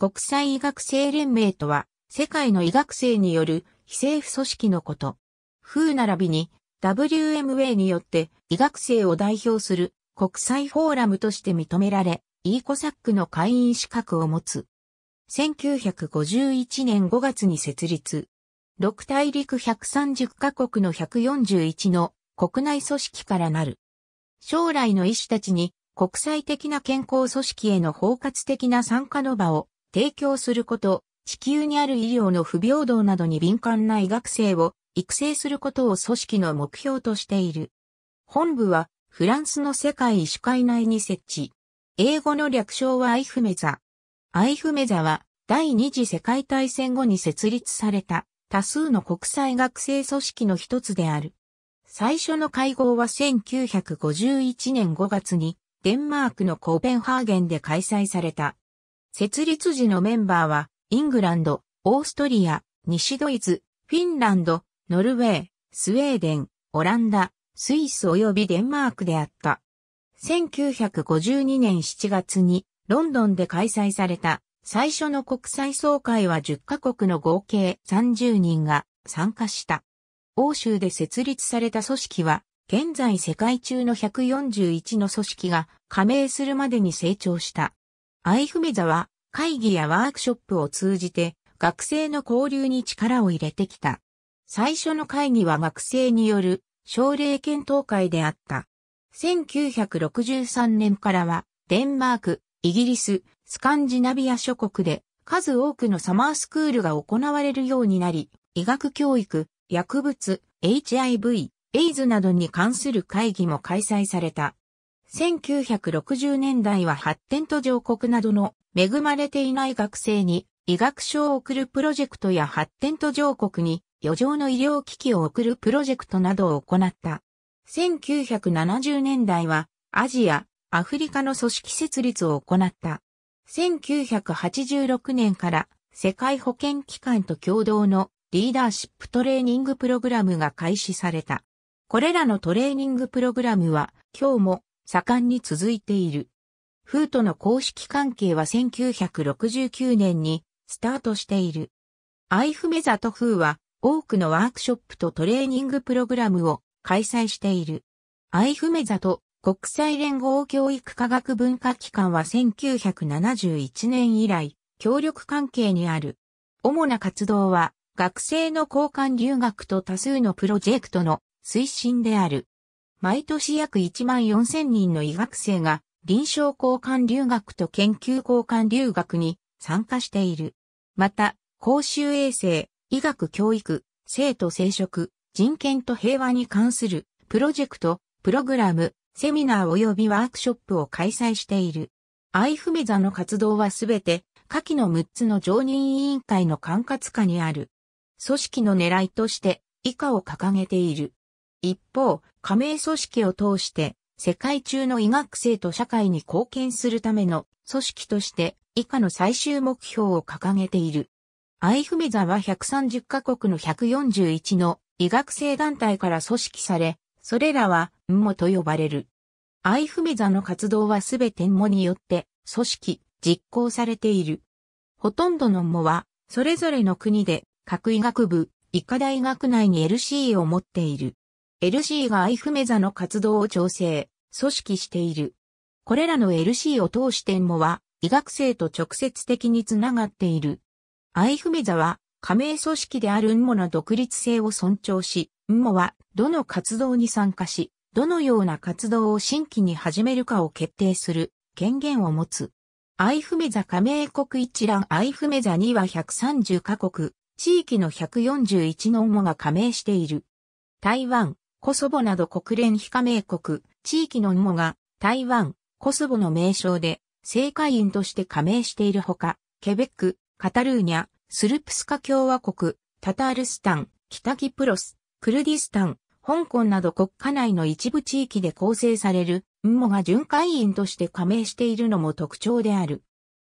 国際医学生連盟とは、世界の医学生による非政府組織のこと。風並びに WMA によって医学生を代表する国際フォーラムとして認められ、イーコサックの会員資格を持つ。1951年5月に設立。6大陸130カ国の141の国内組織からなる。将来の医師たちに国際的な健康組織への包括的な参加の場を提供すること、地球にある医療の不平等などに敏感な医学生を育成することを組織の目標としている。本部はフランスの世界医師会内に設置。英語の略称はアイフメザ。アイフメザは第二次世界大戦後に設立された多数の国際学生組織の一つである。最初の会合は1951年5月にデンマークのコーペンハーゲンで開催された。設立時のメンバーは、イングランド、オーストリア、西ドイツ、フィンランド、ノルウェー、スウェーデン、オランダ、スイス及びデンマークであった。1952年7月にロンドンで開催された最初の国際総会は10カ国の合計30人が参加した。欧州で設立された組織は現在世界中の141の組織が加盟するまでに成長した。アイフメザは会議やワークショップを通じて学生の交流に力を入れてきた。最初の会議は学生による奨励検討会であった。1963年からはデンマーク、イギリス、スカンジナビア諸国で数多くのサマースクールが行われるようになり、医学教育、薬物、HIV、エイズなどに関する会議も開催された。1960年代は発展途上国などの恵まれていない学生に医学賞を送るプロジェクトや発展途上国に余剰の医療機器を送るプロジェクトなどを行った。1970年代はアジア、アフリカの組織設立を行った。1986年から世界保健機関と共同のリーダーシップトレーニングプログラムが開始された。これらのトレーニングプログラムは今日も盛んに続いている。フーとの公式関係は1969年にスタートしている。アイフメザとフーは多くのワークショップとトレーニングプログラムを開催している。アイフメザと国際連合教育科学文化機関は1971年以来協力関係にある。主な活動は学生の交換留学と多数のプロジェクトの推進である。毎年約1万4000人の医学生が臨床交換留学と研究交換留学に参加している。また、公衆衛生、医学教育、生徒生殖、人権と平和に関するプロジェクト、プログラム、セミナー及びワークショップを開催している。アイフメザの活動はすべて下記の6つの常任委員会の管轄下にある。組織の狙いとして以下を掲げている。一方、加盟組織を通して世界中の医学生と社会に貢献するための組織として以下の最終目標を掲げている。アイフメザは130カ国の141の医学生団体から組織され、それらは、んもと呼ばれる。アイフメザの活動はすべてんもによって、組織、実行されている。ほとんどのンは、それぞれの国で、各医学部、医科大学内に LC を持っている。LC がアイフメザの活動を調整、組織している。これらの LC を通してもは、医学生と直接的につながっている。アイフメザは、加盟組織であるンモの独立性を尊重し、ンモは、どの活動に参加し、どのような活動を新規に始めるかを決定する権限を持つ。アイフメザ加盟国一覧アイフメザには130カ国、地域の141のンモが加盟している。台湾、コソボなど国連非加盟国、地域の主が台湾、コソボの名称で正会員として加盟しているほか、ケベック、カタルーニャ、スルプスカ共和国、タタールスタン、北キプロス、クルディスタン、香港など国家内の一部地域で構成される、ンモが巡回員として加盟しているのも特徴である。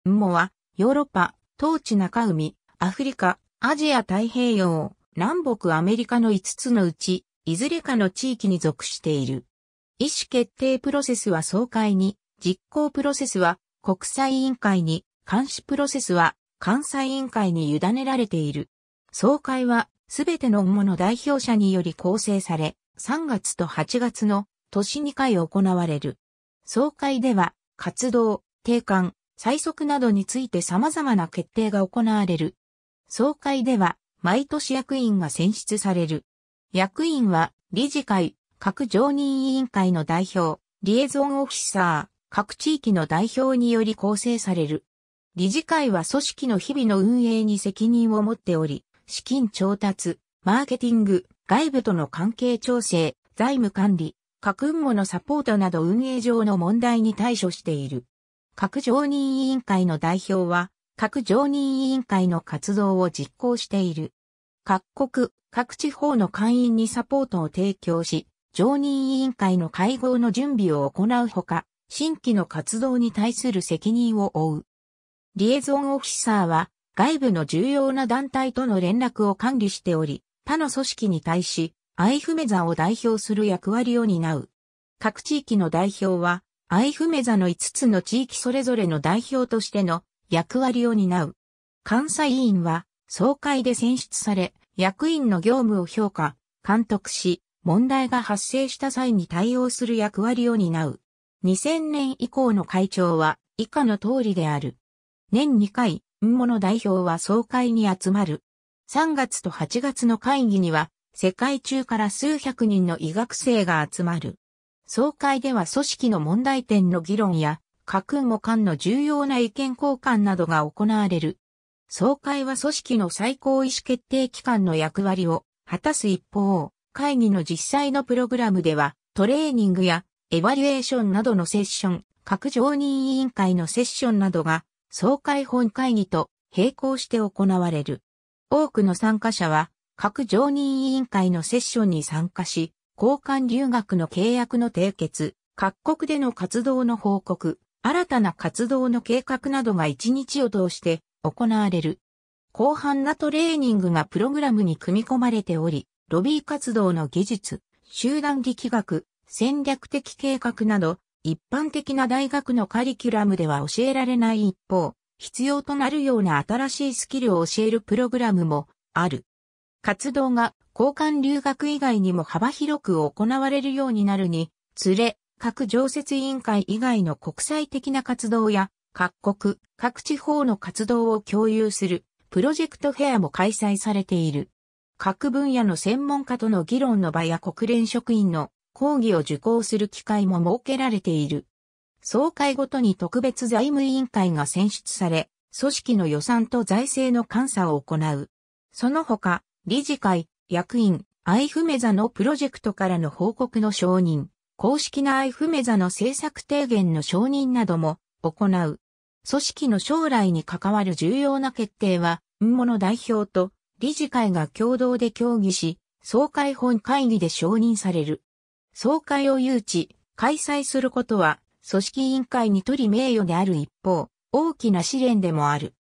ンモは、ヨーロッパ、東地中海、アフリカ、アジア太平洋、南北アメリカの5つのうち、いずれかの地域に属している。意思決定プロセスは総会に、実行プロセスは国際委員会に、監視プロセスは関西委員会に委ねられている。総会はすべての主の代表者により構成され、3月と8月の年2回行われる。総会では活動、定款、最速などについて様々な決定が行われる。総会では毎年役員が選出される。役員は、理事会、各常任委員会の代表、リエゾンオフィサー、各地域の代表により構成される。理事会は組織の日々の運営に責任を持っており、資金調達、マーケティング、外部との関係調整、財務管理、各運務のサポートなど運営上の問題に対処している。各常任委員会の代表は、各常任委員会の活動を実行している。各国、各地方の会員にサポートを提供し、常任委員会の会合の準備を行うほか、新規の活動に対する責任を負う。リエゾンオフィサーは、外部の重要な団体との連絡を管理しており、他の組織に対し、アイフメザを代表する役割を担う。各地域の代表は、アイフメザの5つの地域それぞれの代表としての役割を担う。監査委員は、総会で選出され、役員の業務を評価、監督し、問題が発生した際に対応する役割を担う。2000年以降の会長は以下の通りである。年2回、運物代表は総会に集まる。3月と8月の会議には、世界中から数百人の医学生が集まる。総会では組織の問題点の議論や、各務官の重要な意見交換などが行われる。総会は組織の最高意思決定機関の役割を果たす一方、会議の実際のプログラムでは、トレーニングやエバリュエーションなどのセッション、各常任委員会のセッションなどが、総会本会議と並行して行われる。多くの参加者は、各常任委員会のセッションに参加し、交換留学の契約の締結、各国での活動の報告、新たな活動の計画などが一日を通して行われる。広範なトレーニングがプログラムに組み込まれており、ロビー活動の技術、集団力学、戦略的計画など、一般的な大学のカリキュラムでは教えられない一方、必要となるような新しいスキルを教えるプログラムもある。活動が交換留学以外にも幅広く行われるようになるに、つれ、各常設委員会以外の国際的な活動や各国、各地方の活動を共有するプロジェクトフェアも開催されている。各分野の専門家との議論の場や国連職員の講義を受講する機会も設けられている。総会ごとに特別財務委員会が選出され、組織の予算と財政の監査を行う。その他、理事会、役員、アイフメザのプロジェクトからの報告の承認、公式なアイフメザの政策提言の承認なども行う。組織の将来に関わる重要な決定は、雲の代表と理事会が共同で協議し、総会本会議で承認される。総会を誘致、開催することは、組織委員会にとり名誉である一方、大きな試練でもある。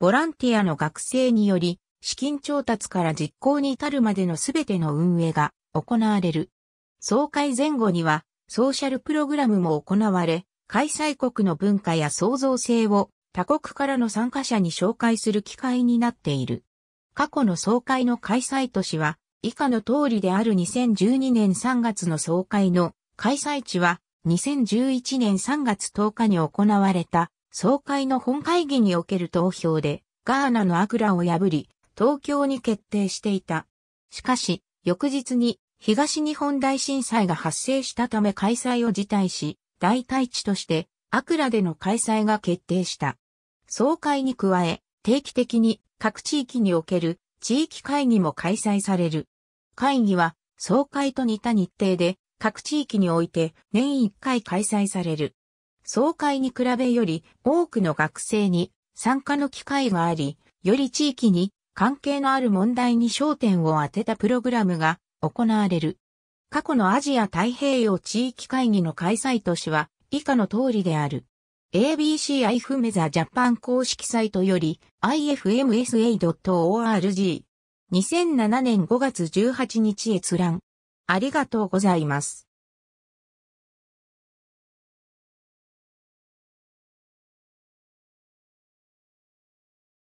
ボランティアの学生により、資金調達から実行に至るまでのすべての運営が行われる。総会前後には、ソーシャルプログラムも行われ、開催国の文化や創造性を他国からの参加者に紹介する機会になっている。過去の総会の開催都市は、以下の通りである2012年3月の総会の開催地は、2011年3月10日に行われた総会の本会議における投票で、ガーナのアクラを破り、東京に決定していた。しかし、翌日に東日本大震災が発生したため開催を辞退し、代替地として、アクラでの開催が決定した。総会に加え、定期的に各地域における地域会議も開催される。会議は総会と似た日程で各地域において年1回開催される。総会に比べより多くの学生に参加の機会があり、より地域に関係のある問題に焦点を当てたプログラムが行われる。過去のアジア太平洋地域会議の開催都市は以下の通りである。ABCIF メザジャパン公式サイトより ifmsa.org2007 年5月18日閲覧ありがとうございます。